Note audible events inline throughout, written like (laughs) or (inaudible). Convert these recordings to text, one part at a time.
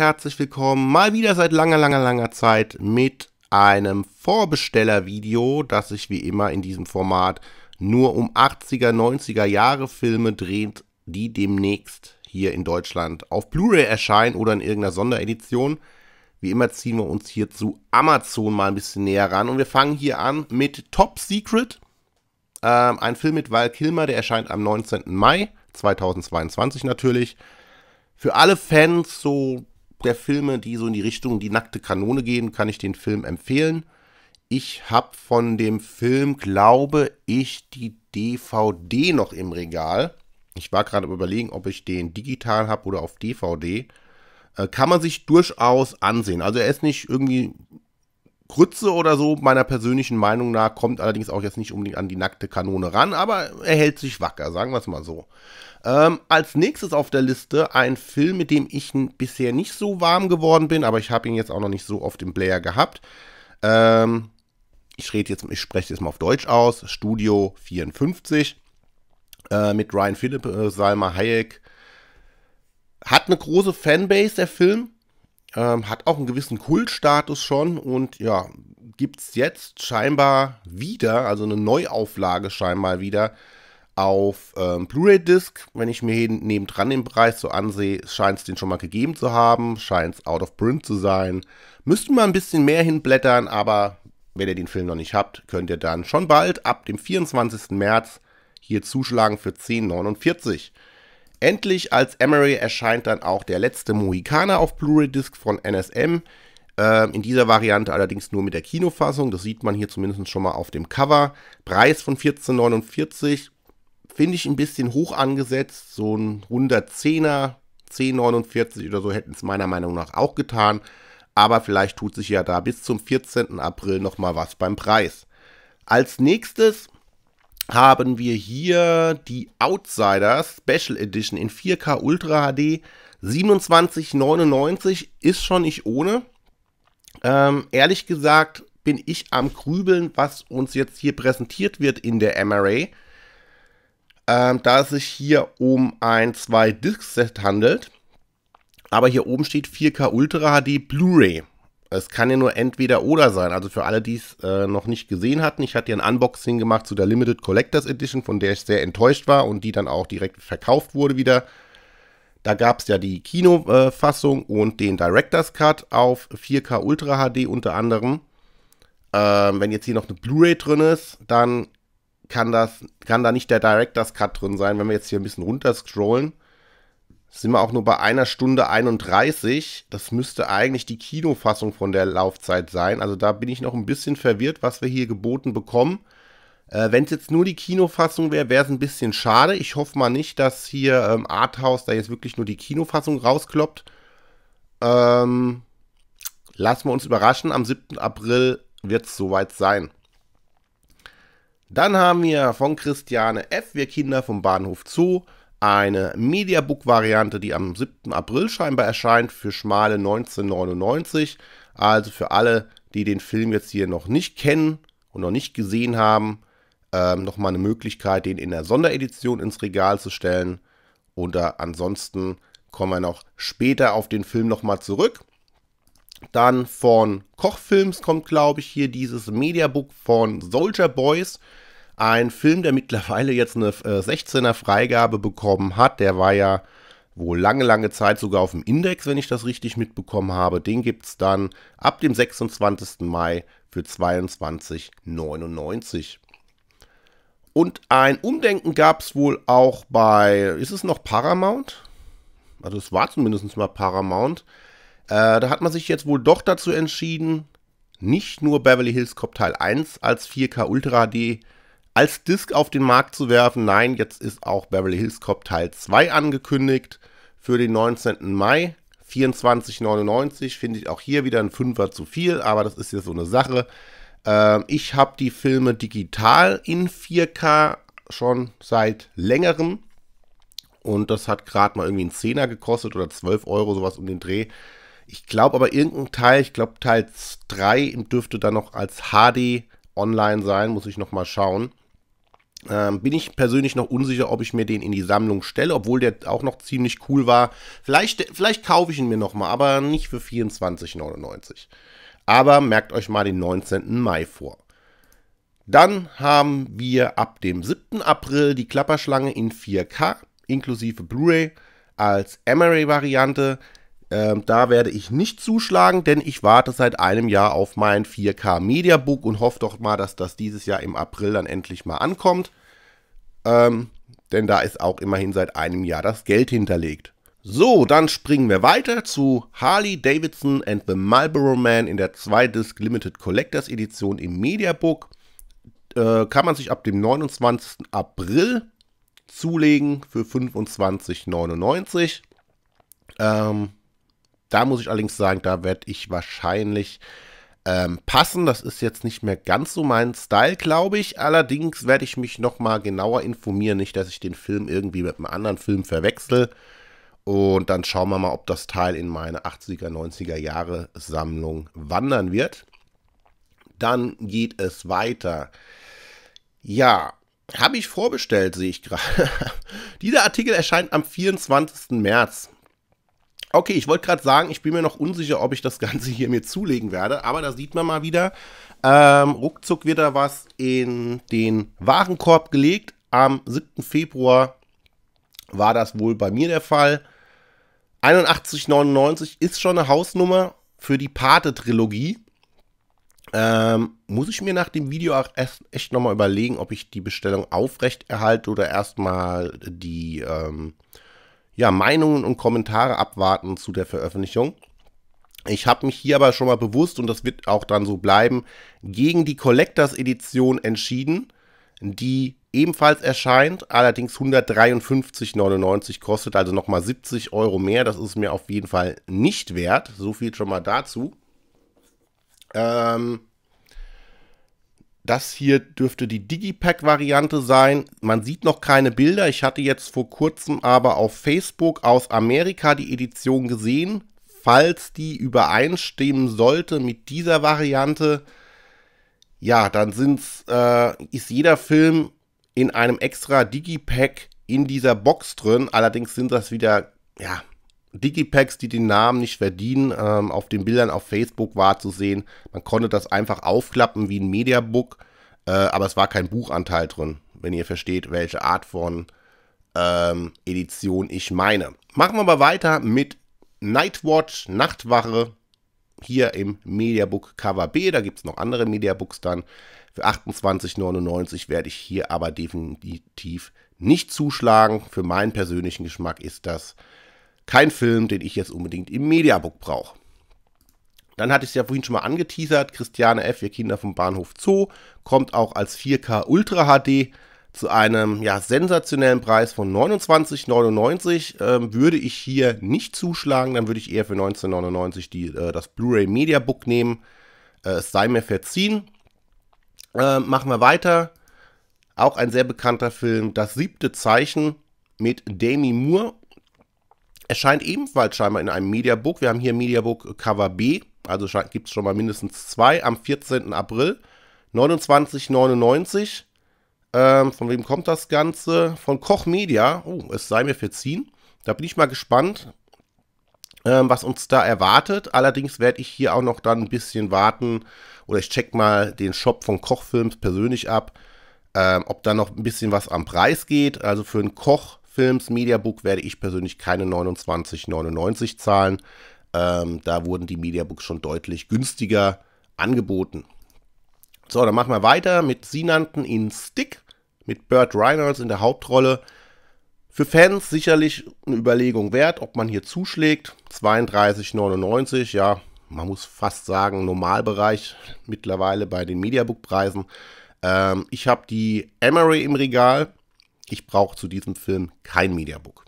herzlich willkommen. Mal wieder seit langer, langer, langer Zeit mit einem Vorbestellervideo, das sich wie immer in diesem Format nur um 80er, 90er Jahre Filme dreht, die demnächst hier in Deutschland auf Blu-ray erscheinen oder in irgendeiner Sonderedition. Wie immer ziehen wir uns hier zu Amazon mal ein bisschen näher ran und wir fangen hier an mit Top Secret. Ähm, ein Film mit Val Kilmer, der erscheint am 19. Mai 2022 natürlich. Für alle Fans so der Filme, die so in die Richtung die nackte Kanone gehen, kann ich den Film empfehlen. Ich habe von dem Film, glaube ich, die DVD noch im Regal. Ich war gerade überlegen, ob ich den digital habe oder auf DVD. Äh, kann man sich durchaus ansehen. Also er ist nicht irgendwie Grütze oder so, meiner persönlichen Meinung nach, kommt allerdings auch jetzt nicht unbedingt an die nackte Kanone ran, aber er hält sich wacker, sagen wir es mal so. Ähm, als nächstes auf der Liste ein Film, mit dem ich bisher nicht so warm geworden bin, aber ich habe ihn jetzt auch noch nicht so oft im Player gehabt. Ähm, ich rede jetzt, ich spreche jetzt mal auf Deutsch aus, Studio 54 äh, mit Ryan Philipp, äh, Salma Hayek. Hat eine große Fanbase, der Film ähm, hat auch einen gewissen Kultstatus schon und ja, gibt es jetzt scheinbar wieder, also eine Neuauflage scheinbar wieder auf ähm, Blu-ray-Disc. Wenn ich mir hinten nebendran den Preis so ansehe, scheint es den schon mal gegeben zu haben, scheint es out of print zu sein. Müsste mal ein bisschen mehr hinblättern, aber wenn ihr den Film noch nicht habt, könnt ihr dann schon bald ab dem 24. März hier zuschlagen für 10,49. Endlich als Emery erscheint dann auch der letzte Mohikaner auf Blu-ray-Disc von NSM. Ähm, in dieser Variante allerdings nur mit der Kinofassung. Das sieht man hier zumindest schon mal auf dem Cover. Preis von 14,49. Finde ich ein bisschen hoch angesetzt. So ein 110er, 10,49 oder so hätten es meiner Meinung nach auch getan. Aber vielleicht tut sich ja da bis zum 14. April nochmal was beim Preis. Als nächstes haben wir hier die Outsider Special Edition in 4K Ultra HD. 27,99 ist schon nicht ohne. Ähm, ehrlich gesagt bin ich am Grübeln, was uns jetzt hier präsentiert wird in der MRA. Ähm, da es sich hier um ein 2-Disc-Set handelt. Aber hier oben steht 4K Ultra HD Blu-ray es kann ja nur entweder oder sein. Also für alle, die es äh, noch nicht gesehen hatten, ich hatte ja ein Unboxing gemacht zu der Limited Collectors Edition, von der ich sehr enttäuscht war und die dann auch direkt verkauft wurde wieder. Da gab es ja die Kinofassung äh, und den Director's Cut auf 4K Ultra HD unter anderem. Ähm, wenn jetzt hier noch eine Blu-ray drin ist, dann kann, das, kann da nicht der Director's Cut drin sein, wenn wir jetzt hier ein bisschen runter scrollen, sind wir auch nur bei einer Stunde 31. Das müsste eigentlich die Kinofassung von der Laufzeit sein. Also da bin ich noch ein bisschen verwirrt, was wir hier geboten bekommen. Äh, Wenn es jetzt nur die Kinofassung wäre, wäre es ein bisschen schade. Ich hoffe mal nicht, dass hier ähm, Arthouse da jetzt wirklich nur die Kinofassung rauskloppt. Ähm, lassen wir uns überraschen. Am 7. April wird es soweit sein. Dann haben wir von Christiane F. Wir Kinder vom Bahnhof zu eine Mediabook-Variante, die am 7. April scheinbar erscheint, für schmale 1999. Also für alle, die den Film jetzt hier noch nicht kennen und noch nicht gesehen haben, ähm, nochmal eine Möglichkeit, den in der Sonderedition ins Regal zu stellen. Oder ansonsten kommen wir noch später auf den Film nochmal zurück. Dann von Kochfilms kommt, glaube ich, hier dieses Mediabook von Soldier Boys. Ein Film, der mittlerweile jetzt eine 16er äh, Freigabe bekommen hat, der war ja wohl lange, lange Zeit sogar auf dem Index, wenn ich das richtig mitbekommen habe. Den gibt es dann ab dem 26. Mai für 22,99. Und ein Umdenken gab es wohl auch bei, ist es noch Paramount? Also es war zumindest mal Paramount. Äh, da hat man sich jetzt wohl doch dazu entschieden, nicht nur Beverly Hills Cop Teil 1 als 4K Ultra HD als Disc auf den Markt zu werfen. Nein, jetzt ist auch Beverly Hills Cop Teil 2 angekündigt für den 19. Mai. 24,99 finde ich auch hier wieder ein Fünfer zu viel, aber das ist ja so eine Sache. Ähm, ich habe die Filme digital in 4K schon seit längerem und das hat gerade mal irgendwie einen Zehner gekostet oder 12 Euro, sowas um den Dreh. Ich glaube aber irgendein Teil, ich glaube Teil 3 dürfte dann noch als HD online sein, muss ich nochmal schauen. Ähm, bin ich persönlich noch unsicher, ob ich mir den in die Sammlung stelle, obwohl der auch noch ziemlich cool war. Vielleicht, vielleicht kaufe ich ihn mir nochmal, aber nicht für 24,99. Aber merkt euch mal den 19. Mai vor. Dann haben wir ab dem 7. April die Klapperschlange in 4K inklusive Blu-ray als mra variante ähm, da werde ich nicht zuschlagen, denn ich warte seit einem Jahr auf mein 4K Mediabook und hoffe doch mal, dass das dieses Jahr im April dann endlich mal ankommt. Ähm, denn da ist auch immerhin seit einem Jahr das Geld hinterlegt. So, dann springen wir weiter zu Harley Davidson and the Marlboro Man in der 2-Disc Limited Collectors Edition im Mediabook. Äh, kann man sich ab dem 29. April zulegen für 25,99. Ähm, da muss ich allerdings sagen, da werde ich wahrscheinlich ähm, passen. Das ist jetzt nicht mehr ganz so mein Style, glaube ich. Allerdings werde ich mich nochmal genauer informieren. Nicht, dass ich den Film irgendwie mit einem anderen Film verwechsel. Und dann schauen wir mal, ob das Teil in meine 80er, 90er Jahre Sammlung wandern wird. Dann geht es weiter. Ja, habe ich vorbestellt, sehe ich gerade. (laughs) Dieser Artikel erscheint am 24. März. Okay, ich wollte gerade sagen, ich bin mir noch unsicher, ob ich das Ganze hier mir zulegen werde, aber da sieht man mal wieder, ähm, ruckzuck wird da was in den Warenkorb gelegt. Am 7. Februar war das wohl bei mir der Fall. 81,99 ist schon eine Hausnummer für die Pate-Trilogie. Ähm, muss ich mir nach dem Video auch erst echt nochmal überlegen, ob ich die Bestellung aufrecht erhalte oder erstmal die ähm, ja, Meinungen und Kommentare abwarten zu der Veröffentlichung. Ich habe mich hier aber schon mal bewusst, und das wird auch dann so bleiben, gegen die Collectors Edition entschieden, die ebenfalls erscheint, allerdings 153,99 kostet, also nochmal 70 Euro mehr. Das ist mir auf jeden Fall nicht wert. So viel schon mal dazu. Ähm, das hier dürfte die Digipack-Variante sein. Man sieht noch keine Bilder. Ich hatte jetzt vor kurzem aber auf Facebook aus Amerika die Edition gesehen. Falls die übereinstimmen sollte mit dieser Variante, ja, dann sind's, äh, ist jeder Film in einem extra Digipack in dieser Box drin. Allerdings sind das wieder ja, Digipacks, die den Namen nicht verdienen, ähm, auf den Bildern auf Facebook war zu sehen. Man konnte das einfach aufklappen wie ein Mediabook, äh, aber es war kein Buchanteil drin, wenn ihr versteht, welche Art von ähm, Edition ich meine. Machen wir mal weiter mit Nightwatch, Nachtwache, hier im Mediabook Cover B. Da gibt es noch andere Mediabooks dann. Für 28,99 werde ich hier aber definitiv nicht zuschlagen. Für meinen persönlichen Geschmack ist das kein Film, den ich jetzt unbedingt im Mediabook brauche. Dann hatte ich es ja vorhin schon mal angeteasert, Christiane F., wir Kinder vom Bahnhof Zoo, kommt auch als 4K Ultra HD zu einem ja, sensationellen Preis von 29,99. Ähm, würde ich hier nicht zuschlagen, dann würde ich eher für 19,99 die, äh, das Blu-ray Mediabook Book nehmen. Äh, es sei mir verziehen. Äh, machen wir weiter. Auch ein sehr bekannter Film, Das siebte Zeichen mit Demi Moore erscheint ebenfalls scheinbar in einem Mediabook. Wir haben hier Mediabook Cover B, also gibt es schon mal mindestens zwei, am 14. April. 29,99. Ähm, von wem kommt das Ganze? Von Koch Media. Oh, es sei mir verziehen. Da bin ich mal gespannt, ähm, was uns da erwartet. Allerdings werde ich hier auch noch dann ein bisschen warten oder ich check mal den Shop von Kochfilms persönlich ab, ähm, ob da noch ein bisschen was am Preis geht. Also für einen Koch Films Mediabook werde ich persönlich keine 29,99 zahlen. Ähm, da wurden die Mediabooks schon deutlich günstiger angeboten. So, dann machen wir weiter mit Sinanten in Stick, mit Burt Reynolds in der Hauptrolle. Für Fans sicherlich eine Überlegung wert, ob man hier zuschlägt. 32,99, ja, man muss fast sagen, Normalbereich mittlerweile bei den Mediabook-Preisen. Ähm, ich habe die Emery im Regal ich brauche zu diesem Film kein Mediabook.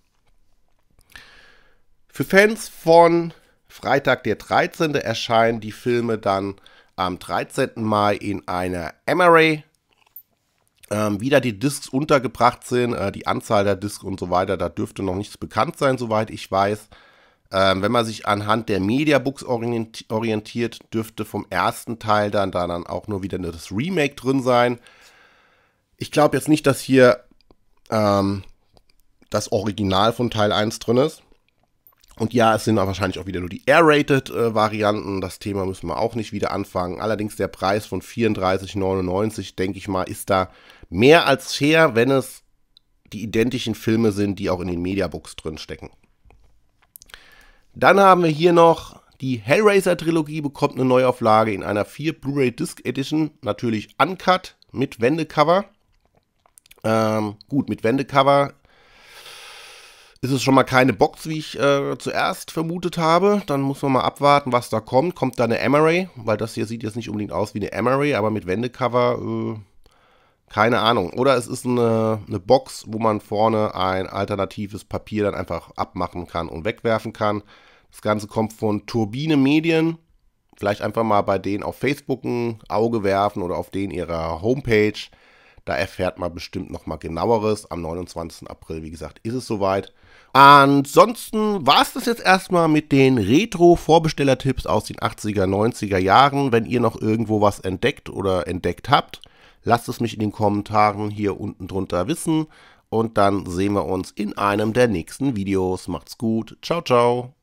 Für Fans von Freitag der 13. erscheinen die Filme dann am 13. Mai in einer MRA. array Ähm, wie da die Discs untergebracht sind, äh, die Anzahl der Discs und so weiter, da dürfte noch nichts bekannt sein, soweit ich weiß. Ähm, wenn man sich anhand der Mediabooks orientiert, dürfte vom ersten Teil dann, dann auch nur wieder das Remake drin sein. Ich glaube jetzt nicht, dass hier ähm, das Original von Teil 1 drin ist. Und ja, es sind wahrscheinlich auch wieder nur die Air-Rated-Varianten. Äh, das Thema müssen wir auch nicht wieder anfangen. Allerdings der Preis von 34,99, denke ich mal, ist da mehr als fair, wenn es die identischen Filme sind, die auch in den Mediabooks drin stecken. Dann haben wir hier noch die Hellraiser-Trilogie bekommt eine Neuauflage in einer 4 Blu-ray Disc Edition, natürlich uncut mit Wendecover. Ähm, gut, mit Wendecover ist es schon mal keine Box, wie ich äh, zuerst vermutet habe. Dann muss man mal abwarten, was da kommt. Kommt da eine Emery, weil das hier sieht jetzt nicht unbedingt aus wie eine Emery, aber mit Wendecover, äh, keine Ahnung. Oder es ist eine, eine Box, wo man vorne ein alternatives Papier dann einfach abmachen kann und wegwerfen kann. Das Ganze kommt von Turbine Medien. Vielleicht einfach mal bei denen auf Facebook ein Auge werfen oder auf denen ihrer Homepage. Da erfährt man bestimmt nochmal genaueres. Am 29. April, wie gesagt, ist es soweit. Ansonsten war es das jetzt erstmal mit den retro vorbesteller tipps aus den 80er, 90er Jahren. Wenn ihr noch irgendwo was entdeckt oder entdeckt habt, lasst es mich in den Kommentaren hier unten drunter wissen. Und dann sehen wir uns in einem der nächsten Videos. Macht's gut. Ciao, ciao.